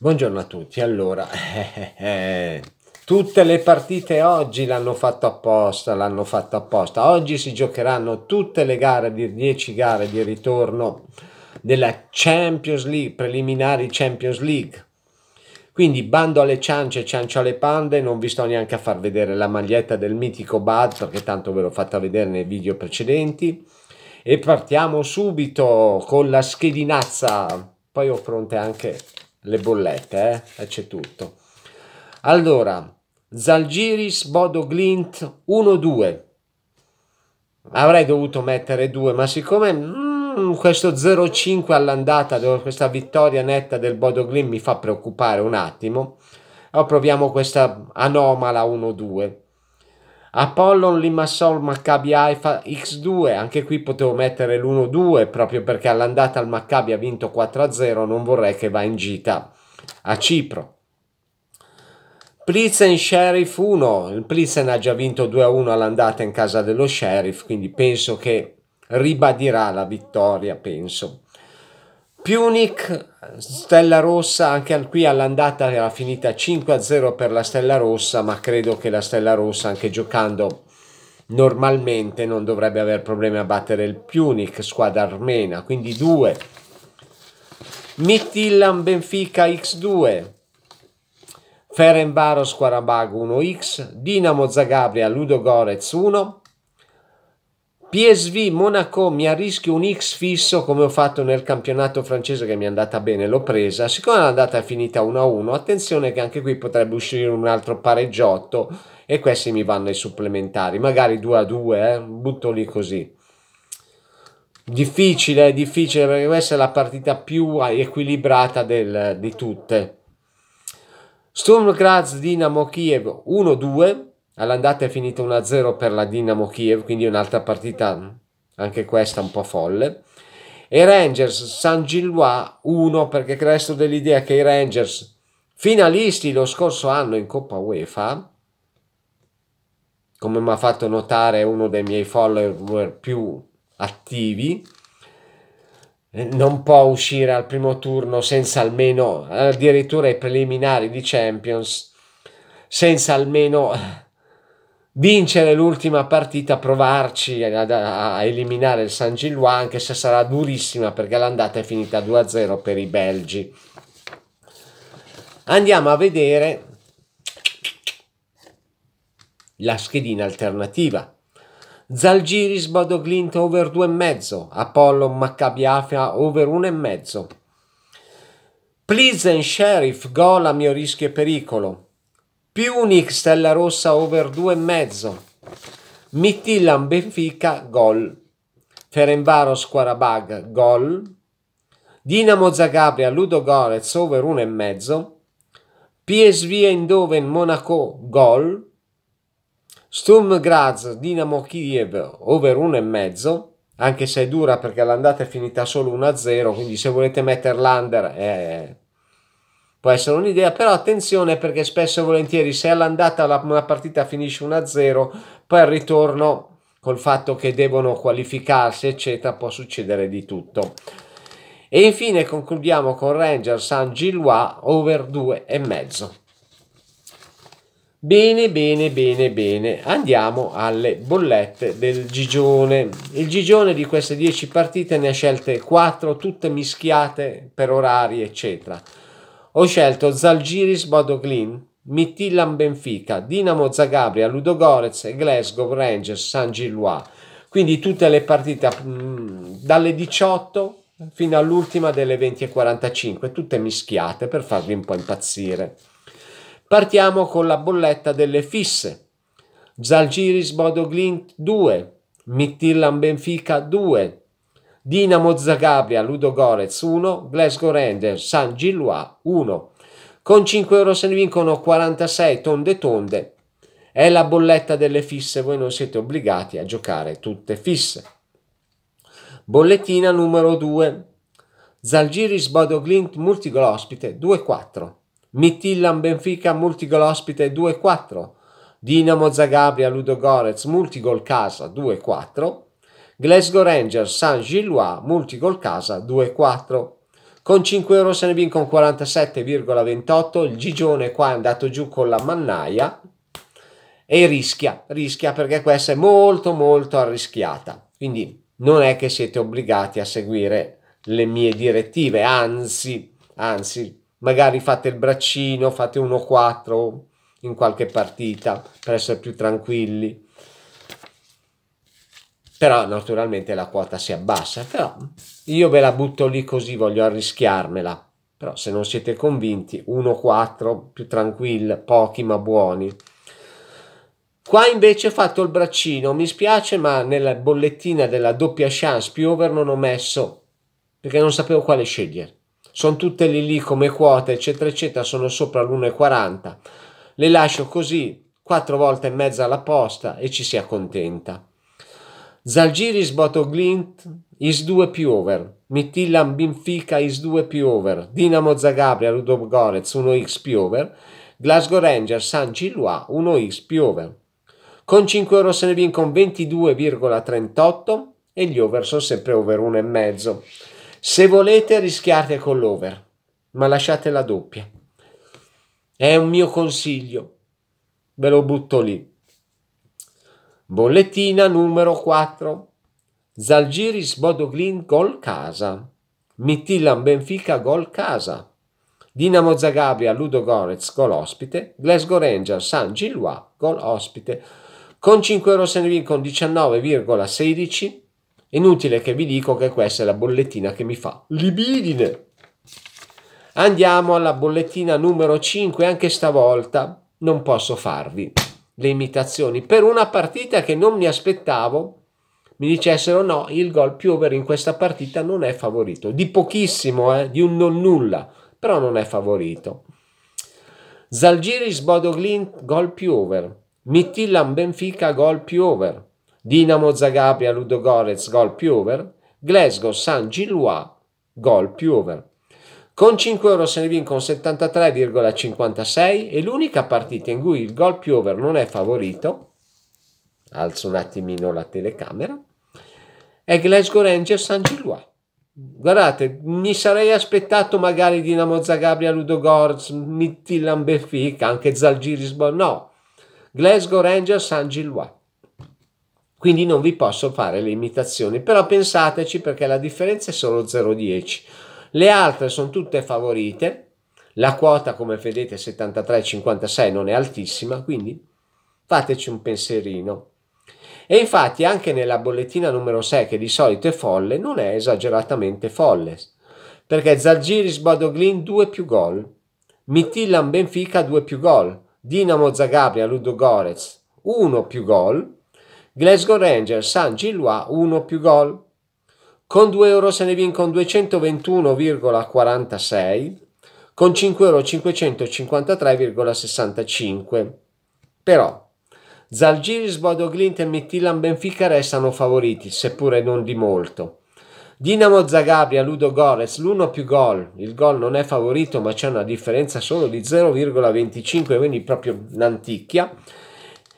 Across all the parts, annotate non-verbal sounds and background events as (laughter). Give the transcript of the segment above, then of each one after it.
Buongiorno a tutti. Allora, eh, (laughs) eh, tutte le partite oggi l'hanno fatto apposta, l'hanno fatto apposta. Oggi si giocheranno tutte le gare di 10 gare di ritorno della Champions League, preliminari Champions League. Quindi bando alle ciance, ciancio alle pande, non vi sto neanche a far vedere la maglietta del mitico Bad perché tanto ve l'ho fatta vedere nei video precedenti. E partiamo subito con la schedinazza, poi ho fronte anche le bollette, eh? c'è tutto. Allora, Zalgiris, Bodo Glint 1-2. Avrei dovuto mettere 2, ma siccome mm, questo 0-5 all'andata, questa vittoria netta del Bodo Glint mi fa preoccupare un attimo, allora oh, proviamo questa anomala 1-2. Apollon Limassol Maccabi Haifa X2, anche qui potevo mettere l'1-2 proprio perché all'andata il Maccabi ha vinto 4-0, non vorrei che va in gita a Cipro. Plizen Sheriff 1, il Plizen ha già vinto 2-1 all'andata in casa dello Sheriff, quindi penso che ribadirà la vittoria, penso. Punic, Stella Rossa, anche qui all'andata era finita 5-0 per la Stella Rossa, ma credo che la Stella Rossa, anche giocando normalmente, non dovrebbe avere problemi a battere il Punic, squadra armena, quindi 2. Mitillan Benfica X2, Ferenbaro Squarabago 1X, Dinamo Zagabria Ludo Gorez 1, PSV Monaco mi arrischio un X fisso come ho fatto nel campionato francese che mi è andata bene, l'ho presa. Siccome l'andata è finita 1-1, attenzione che anche qui potrebbe uscire un altro pareggiotto e questi mi vanno ai supplementari, magari 2-2, eh? butto lì così. Difficile, eh, difficile perché questa è la partita più equilibrata del, di tutte. Sturm Graz Dinamo Kiev 1-2. All'andata è finita 1-0 per la Dinamo Kiev, quindi un'altra partita, anche questa un po' folle. E Rangers San Gillois 1 perché resto dell'idea che i Rangers finalisti lo scorso anno in Coppa UEFA, come mi ha fatto notare uno dei miei follower più attivi, eh, non può uscire al primo turno senza almeno addirittura i preliminari di Champions senza almeno vincere l'ultima partita, provarci a, a, a eliminare il San Gillois, anche se sarà durissima perché l'andata è finita 2-0 per i belgi. Andiamo a vedere la schedina alternativa. Zalgiris Bodoglint over 2,5, Apollo Maccabi Afia over 1,5. Please and Sheriff, gol a mio rischio e pericolo più Punic Stella Rossa over 2,5. Mittillan Benfica gol. Ferenvaros Quarabag gol. Dinamo Zagabria Ludo Gorez over 1,5. PSV Eindhoven Monaco gol. Sturm Graz Dinamo Kiev over 1,5 anche se è dura perché l'andata è finita solo 1-0 quindi se volete mettere l'under è eh, Può essere un'idea, però attenzione perché spesso e volentieri se all'andata la, una partita finisce 1-0, poi al ritorno col fatto che devono qualificarsi, eccetera, può succedere di tutto. E infine concludiamo con Ranger San Gillois over 2 e mezzo. Bene, bene, bene, bene. Andiamo alle bollette del Gigione. Il Gigione di queste 10 partite ne ha scelte 4, tutte mischiate per orari, eccetera. Ho scelto Zalgiris Bodoglin, Mittillan Benfica, Dinamo Zagabria, Ludogorez e Glasgow Rangers San Gillois. Quindi tutte le partite mh, mm, dalle 18 fino all'ultima delle 20.45, tutte mischiate per farvi un po' impazzire. Partiamo con la bolletta delle fisse. Zalgiris Bodoglin 2, Mittillan Benfica 2, Dinamo Zagabria, Ludo Gorez 1, Glasgow Rangers, San Gillois 1. Con 5 euro se ne vincono 46 tonde tonde. È la bolletta delle fisse, voi non siete obbligati a giocare tutte fisse. Bollettina numero 2. Zalgiris Bodo Bodoglint multigol ospite 2-4. Mitillan Benfica multigol ospite 2-4. Dinamo Zagabria Ludo Ludogorets multigol casa 2-4. Glasgow Rangers San Gillois multigol casa 2-4. Con 5 euro se ne vincono 47,28. Il Gigione qua è andato giù con la mannaia e rischia, rischia perché questa è molto molto arrischiata. Quindi non è che siete obbligati a seguire le mie direttive, anzi, anzi, magari fate il braccino, fate 1-4 in qualche partita per essere più tranquilli però naturalmente la quota si abbassa, però io ve la butto lì così, voglio arrischiarmela, però se non siete convinti, 1-4, più tranquilli, pochi ma buoni. Qua invece ho fatto il braccino, mi spiace ma nella bollettina della doppia chance più over non ho messo, perché non sapevo quale scegliere. Sono tutte lì lì come quota eccetera, eccetera, sono sopra l'1,40. Le lascio così, 4 volte e mezza alla posta e ci si accontenta. Zalgiris Botoglint is 2 più over. Mitillan Binfica is 2 più over. Dinamo Zagabria Rudolf Gorez 1x più over. Glasgow Rangers San Gillois 1x più over. Con 5 euro se ne vincono 22,38 e gli over sono sempre over 1,5. Se volete rischiate con l'over, ma lasciate la doppia. È un mio consiglio. Ve lo butto lì. Bollettina numero 4. Zalgiris Bodoglin gol casa. Mittilan Benfica gol casa. Dinamo Zagabria Ludo Gorez gol ospite. Glasgow Rangers San Gillois gol ospite. Con 5 euro se ne vincono 19,16. Inutile che vi dico che questa è la bollettina che mi fa libidine. Andiamo alla bollettina numero 5 anche stavolta. Non posso farvi le imitazioni per una partita che non mi aspettavo mi dicessero no, il gol più over in questa partita non è favorito, di pochissimo, eh, di un non nulla, però non è favorito. Zalgiris Bodoglin gol più over, Mittillan Benfica gol più over, Dinamo Zagabria Ludogorets gol più over, Glasgow San Gillois gol più over. Con 5 euro se ne vincono 73,56 e l'unica partita in cui il gol più over non è favorito, alzo un attimino la telecamera, è Glasgow Rangers San Gillois. Guardate, mi sarei aspettato magari Dinamo Zagabria, Ludo Gorz, Mittilan Benfica, anche Zalgiris, no. Glasgow Rangers San Gillois. Quindi non vi posso fare le imitazioni, però pensateci perché la differenza è solo 0,10 le altre sono tutte favorite, la quota come vedete 73-56 non è altissima, quindi fateci un pensierino. E infatti anche nella bollettina numero 6 che di solito è folle, non è esageratamente folle, perché Zalgiris Bodoglin 2 più gol, Mitillan Benfica 2 più gol, Dinamo Zagabria Ludo Gorez 1 più gol, Glasgow Rangers San Gillois 1 più gol, con 2 euro se ne vincono 221,46, con 5 euro 553,65. Però Zalgiris, Bodoglint e Mittilan Benfica restano favoriti, seppure non di molto. Dinamo Zagabria, Ludo Gorez, l'uno più gol. Il gol non è favorito, ma c'è una differenza solo di 0,25, quindi proprio un'anticchia.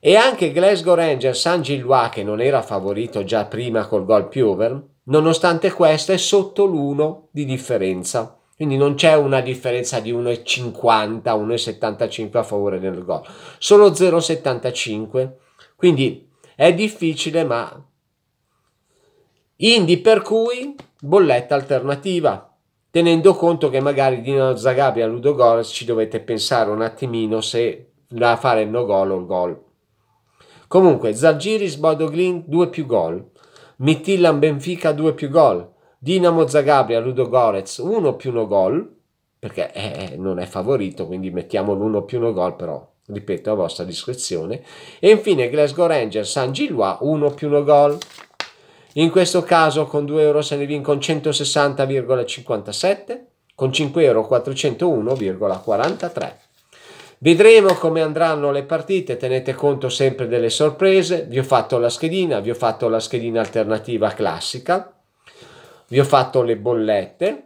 E anche Glasgow Rangers, San Gillois, che non era favorito già prima col gol più over, Nonostante questo è sotto l'1 di differenza. Quindi non c'è una differenza di 1,50, 1,75 a favore del gol, solo 0,75. Quindi è difficile, ma Indi per cui bolletta alternativa, tenendo conto che magari di Zagabria a Ludogorets ci dovete pensare un attimino se da fare il no gol o il gol. Comunque Zagiris Bodoglin due più gol. Mitillan Benfica 2 più gol, Dinamo Zagabria Ludogorets 1 più 1 gol, perché eh, eh, non è favorito, quindi mettiamo l'1 più 1 gol però, ripeto, a vostra discrezione. E infine Glasgow Rangers San Gillois 1 più 1 gol. In questo caso con 2 euro se ne vincono 160,57, con 5 euro 401,43. Vedremo come andranno le partite, tenete conto sempre delle sorprese. Vi ho fatto la schedina, vi ho fatto la schedina alternativa classica, vi ho fatto le bollette.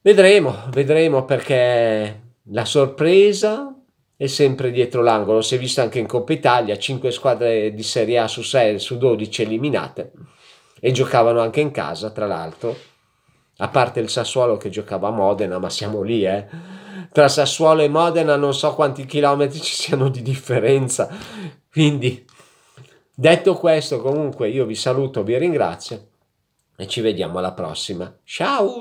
Vedremo, vedremo perché la sorpresa è sempre dietro l'angolo. Si è vista anche in Coppa Italia, 5 squadre di Serie A su, 6, su 12 eliminate e giocavano anche in casa, tra l'altro a parte il Sassuolo che giocava a Modena, ma siamo lì, eh. Tra Sassuolo e Modena non so quanti chilometri ci siano di differenza. Quindi, detto questo, comunque io vi saluto, vi ringrazio e ci vediamo alla prossima. Ciao!